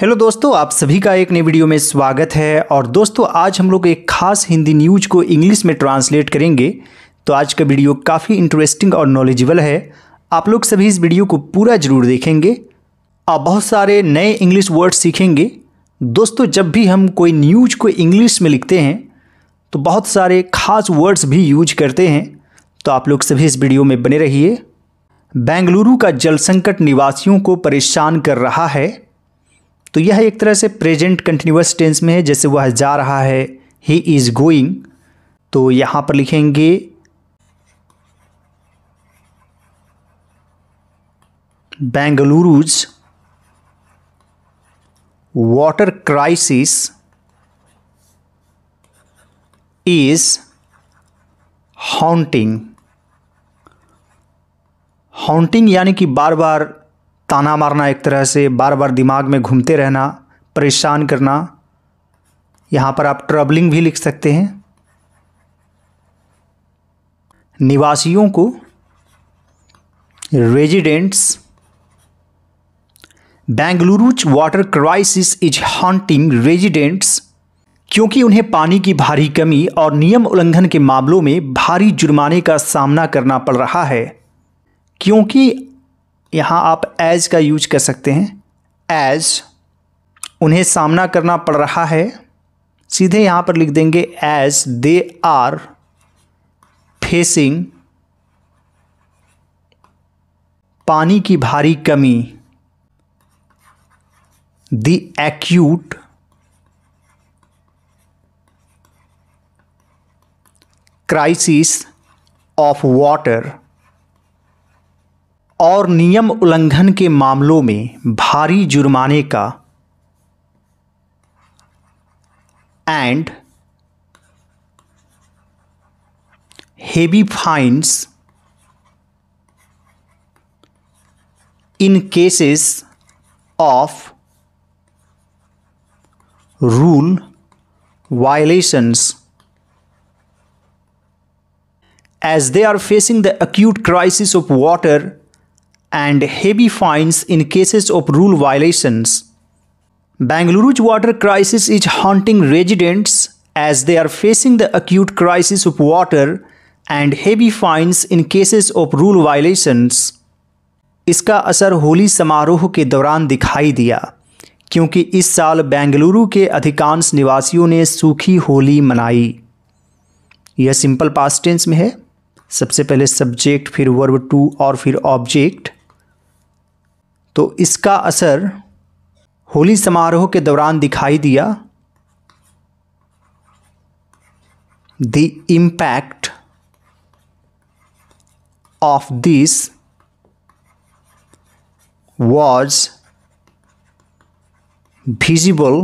Hello दोस्तों आप सभी का एक नए वीडियो में स्वागत है और दोस्तों आज हम लोग एक खास हिंदी न्यूज़ को इंग्लिश में ट्रांसलेट करेंगे तो आज का वीडियो काफ़ी इंटरेस्टिंग और नॉलेजेबल है आप लोग सभी इस वीडियो को पूरा ज़रूर देखेंगे आप बहुत सारे नए इंग्लिश वर्ड सीखेंगे दोस्तों जब भी हम कोई न्यूज को इंग्लिश में लिखते हैं तो बहुत सारे खास वर्ड्स भी यूज करते हैं तो आप लोग सभी इस वीडियो में बने रहिए बेंगलुरु का जल संकट निवासियों को परेशान कर रहा है तो यह एक तरह से प्रेजेंट कंटिन्यूस टेंस में है जैसे वह जा रहा है ही इज़ गोइंग तो यहां पर लिखेंगे Bengaluru's water crisis is haunting haunting यानी कि बार बार ताना मारना एक तरह से बार बार दिमाग में घूमते रहना परेशान करना यहाँ पर आप ट्रबलिंग भी लिख सकते हैं निवासियों को residents Bengaluru's water crisis is haunting residents क्योंकि उन्हें पानी की भारी कमी और नियम उल्लंघन के मामलों में भारी जुर्माने का सामना करना पड़ रहा है क्योंकि यहाँ आप एज का यूज कर सकते हैं एज उन्हें सामना करना पड़ रहा है सीधे यहाँ पर लिख देंगे एज दे आर फेसिंग पानी की भारी कमी the acute crisis of water और नियम उल्लंघन के मामलों में भारी जुर्माने का and heavy fines in cases of rule violations as they are facing the acute crisis of water and heavy fines in cases of rule violations. Bangalore's water crisis is haunting residents as they are facing the acute crisis of water and heavy fines in cases of rule violations. इसका असर होली समारोह के दौरान दिखाई दिया क्योंकि इस साल बेंगलुरु के अधिकांश निवासियों ने सूखी होली मनाई यह सिंपल पास्ट टेंस में है सबसे पहले सब्जेक्ट फिर वर्ब टू और फिर ऑब्जेक्ट तो इसका असर होली समारोह के दौरान दिखाई दिया the impact of this was visible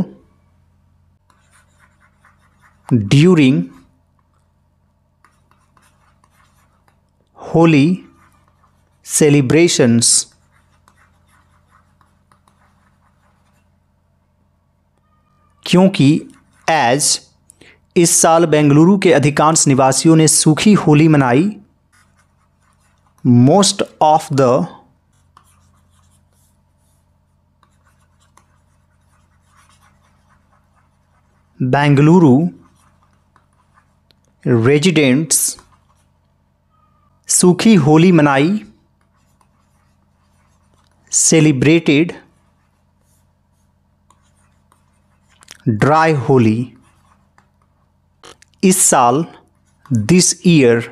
during Holi celebrations क्योंकि एज इस साल बेंगलुरु के अधिकांश निवासियों ने सूखी होली मनाई most of the Bengaluru residents सूखी होली मनाई सेलिब्रेटेड ड्राई होली इस साल this year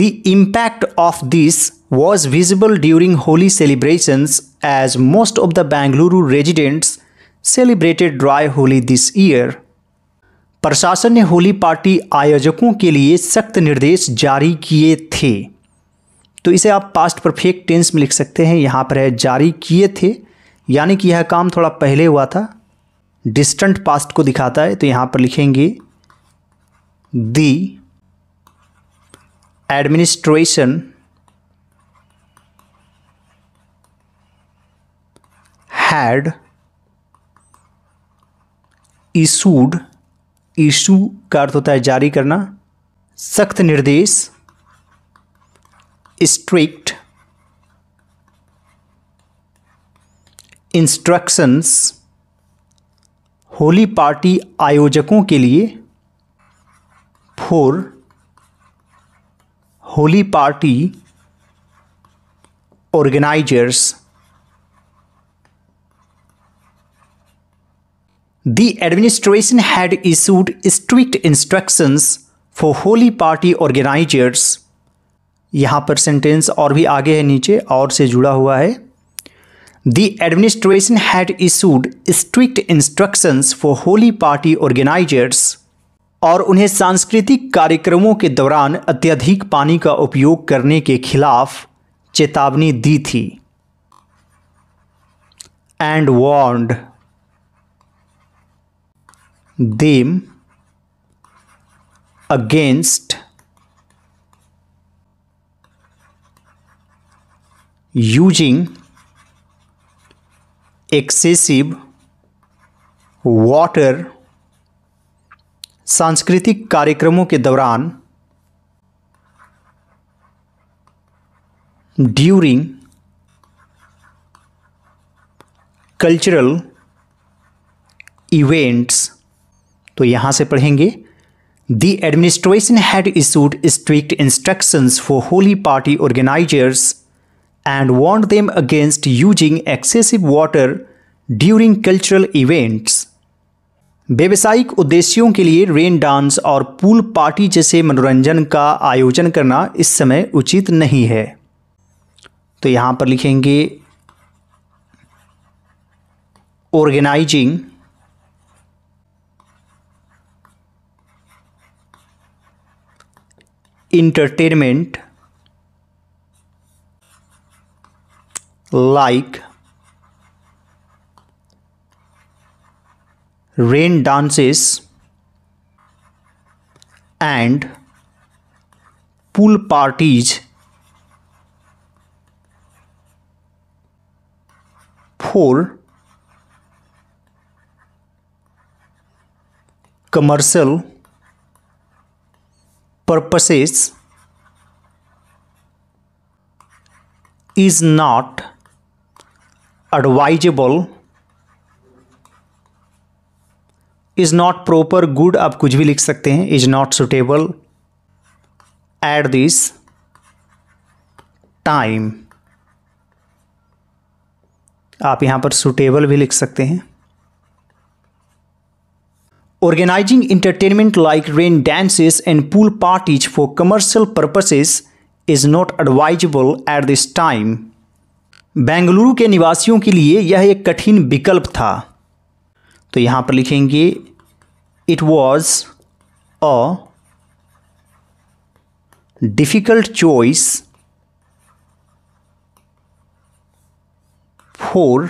The impact of this was visible during Holi celebrations as most of the Bangalore residents celebrated dry Holi this year. प्रशासन ने होली पार्टी आयोजकों के लिए सख्त निर्देश जारी किए थे तो इसे आप पास्ट परफेक्ट टेंस में लिख सकते हैं यहाँ पर है जारी किए थे यानी कि यह काम थोड़ा पहले हुआ था डिस्टेंट पास्ट को दिखाता है तो यहाँ पर लिखेंगे the administration had issued issue का अर्थ होता है जारी करना सख्त निर्देश स्ट्रिक्ट इंस्ट्रक्शंस होली पार्टी आयोजकों के लिए for Holi party organizers the administration had issued strict instructions for Holi party organizers यहां पर सेंटेंस और भी आगे है नीचे और से जुड़ा हुआ है The administration had issued strict instructions for Holi party organizers और उन्हें सांस्कृतिक कार्यक्रमों के दौरान अत्यधिक पानी का उपयोग करने के खिलाफ चेतावनी दी थी and warned them against using excessive water सांस्कृतिक कार्यक्रमों के दौरान ड्यूरिंग कल्चरल इवेंट्स तो यहाँ से पढ़ेंगे The administration had issued strict instructions for holy party organizers and warned them against using excessive water during cultural events व्यावसायिक उद्देश्यों के लिए रेन डांस और पूल पार्टी जैसे मनोरंजन का आयोजन करना इस समय उचित नहीं है तो यहाँ पर लिखेंगे organizing entertainment like rain dances and pool parties for commercial purposes is not advisable is not proper good आप कुछ भी लिख सकते हैं is not suitable at this time आप यहां पर सुटेबल भी लिख सकते हैं organizing entertainment like rain dances and pool parties for commercial purposes is not advisable at this time Bengaluru के निवासियों के लिए यह एक कठिन विकल्प था तो यहाँ पर लिखेंगे it was a difficult choice for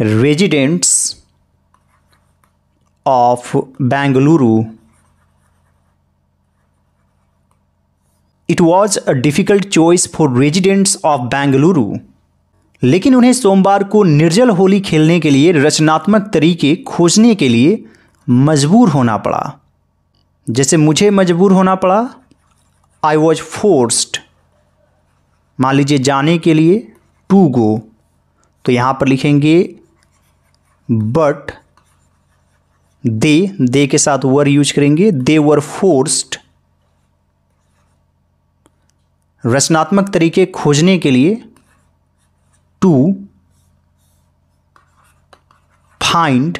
residents of Bengaluru it was a difficult choice for residents of Bengaluru लेकिन उन्हें सोमवार को निर्जल होली खेलने के लिए रचनात्मक तरीके खोजने के लिए मजबूर होना पड़ा जैसे मुझे मजबूर होना पड़ा आई वॉज फोर्स्ड मान लीजिए जाने के लिए टू गो तो यहाँ पर लिखेंगे बट दे दे के साथ वर यूज करेंगे दे वर फोर्स्ड रचनात्मक तरीके खोजने के लिए to find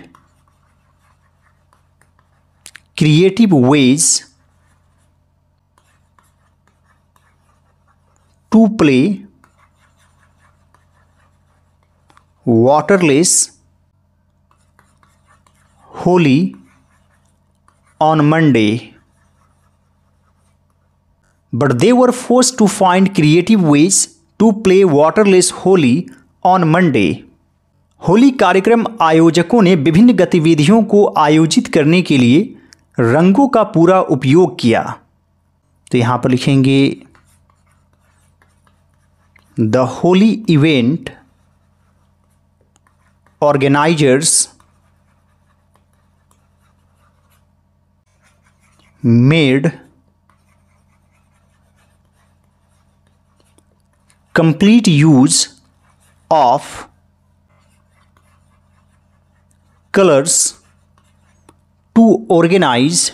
creative ways to play waterless Holi on Monday but they were forced to find creative ways to play waterless Holi on Monday Holi कार्यक्रम आयोजकों ने विभिन्न गतिविधियों को आयोजित करने के लिए रंगों का पूरा उपयोग किया तो यहाँ पर लिखेंगे the Holi event organizers made complete use of colors to organize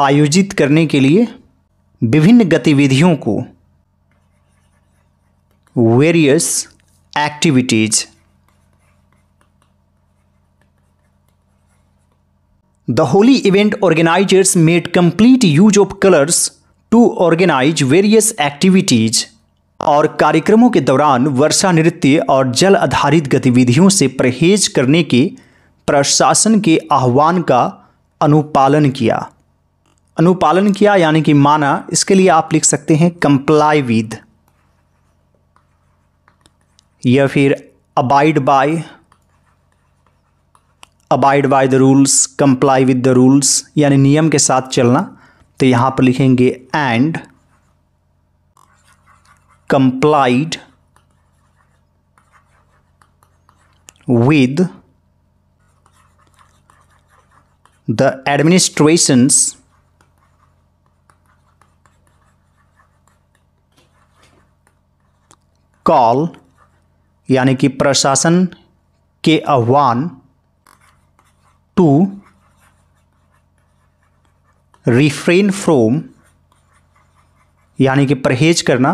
आयोजित करने के लिए विभिन्न गतिविधियों को various activities the Holi event organizers made complete use of colours to organize various activities और कार्यक्रमों के दौरान वर्षा नृत्य और जल आधारित गतिविधियों से परहेज करने के प्रशासन के आह्वान का अनुपालन किया अनुपालन किया यानी कि माना इसके लिए आप लिख सकते हैं कंप्लाई विद या फिर abide by abide by the rules comply with the rules यानी नियम के साथ चलना तो यहां पर लिखेंगे and complied with the administration call यानी कि प्रशासन के आह्वान टू रिफ्रेन फ्रोम यानी कि परहेज करना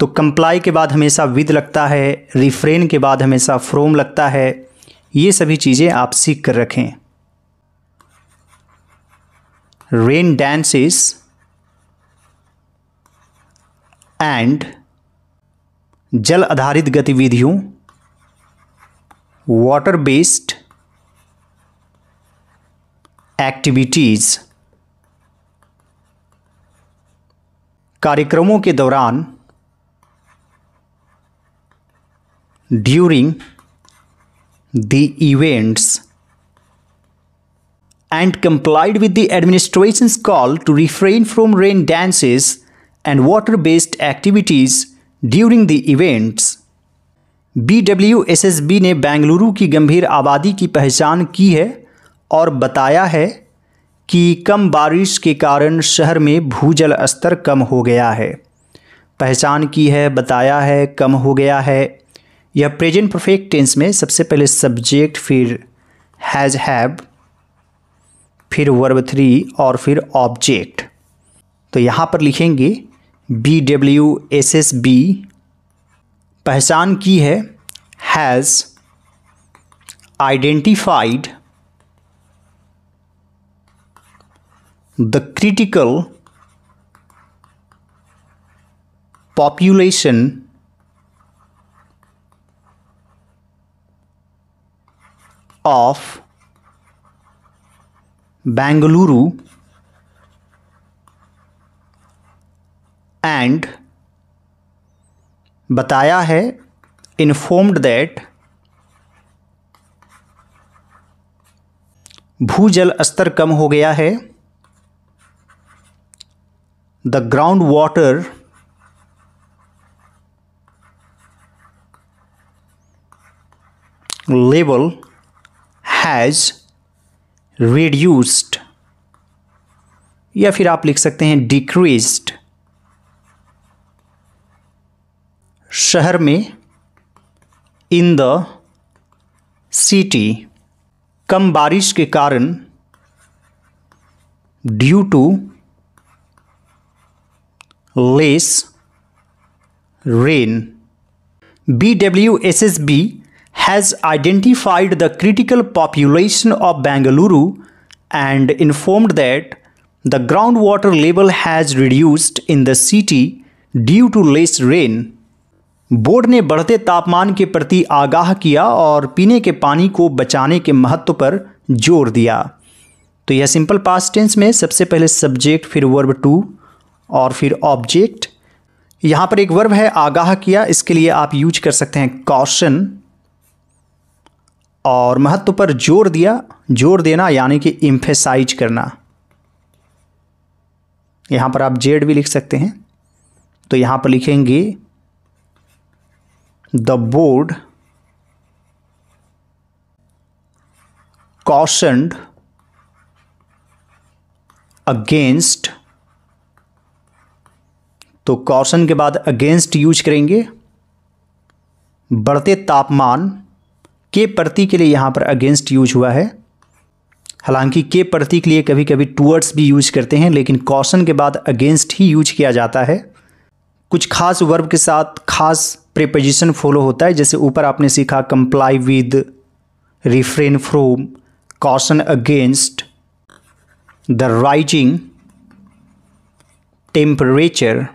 तो कंप्लाई के बाद हमेशा विद लगता है रिफ्रेन के बाद हमेशा फ्रोम लगता है ये सभी चीज़ें आप सीख कर रखें रेन डांसेस एंड जल आधारित गतिविधियों वाटर बेस्ड एक्टिविटीज़ कार्यक्रमों के दौरान during the events and complied with the administration call to refrain from rain dances and water based activities during the events B ने बेंगलुरु की गंभीर आबादी की पहचान की है और बताया है कि कम बारिश के कारण शहर में भूजल स्तर कम हो गया है पहचान की है बताया है कम हो गया है यह प्रेजेंट परफेक्ट टेंस में सबसे पहले सब्जेक्ट फिर हैज़ हैव फिर वर्ब थ्री और फिर ऑब्जेक्ट तो यहाँ पर लिखेंगे B W S S B पहचान की है has identified the critical population of Bangalore and बताया है informed that भूजल स्तर कम हो गया है the ground water level has reduced या फिर आप लिख सकते हैं decreased शहर में in the city कम बारिश के कारण due to less rain. BWSSB has identified the critical population of Bengaluru and informed that the groundwater level has reduced in the city due to less rain. Board ने बढ़ते तापमान के प्रति आगाह किया और पीने के पानी को बचाने के महत्व पर जोर दिया तो यह सिंपल पास्ट टेंस में सबसे पहले सब्जेक्ट फिर वर्ब टू और फिर ऑब्जेक्ट यहां पर एक वर्ब है आगाह किया इसके लिए आप यूज कर सकते हैं कॉशन और महत्व पर जोर दिया जोर देना यानी कि इम्फेसाइज करना यहां पर आप जेड भी लिख सकते हैं तो यहां पर लिखेंगे द बोर्ड कॉशंड अगेंस्ट तो कौशन के बाद अगेंस्ट यूज करेंगे बढ़ते तापमान के प्रति के लिए यहाँ पर अगेंस्ट यूज हुआ है हालांकि के प्रति के लिए कभी कभी टूवर्ड्स भी यूज करते हैं लेकिन कौशन के बाद अगेंस्ट ही यूज किया जाता है कुछ खास वर्ब के साथ खास प्रिपोजिशन फॉलो होता है जैसे ऊपर आपने सीखा comply with refrain from caution against the rising temperature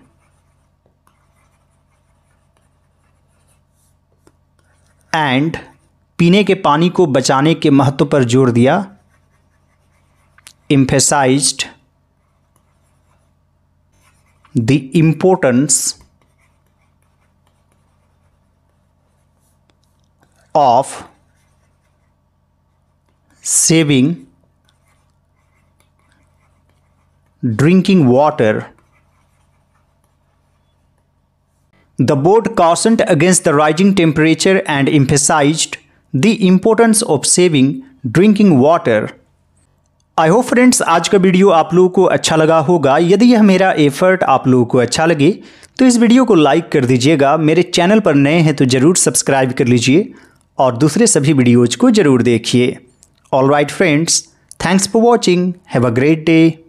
and पीने के पानी को बचाने के महत्व पर जोर दिया emphasize the importance of saving drinking water The board cautioned against the rising temperature and emphasized the importance of saving drinking water. I hope friends आज का वीडियो आप लोगों को अच्छा लगा होगा यदि यह मेरा एफर्ट आप लोगों को अच्छा लगे तो इस वीडियो को लाइक कर दीजिएगा मेरे चैनल पर नए हैं तो ज़रूर सब्सक्राइब कर लीजिए और दूसरे सभी वीडियोज को ज़रूर देखिए all right friends thanks for watching have a great day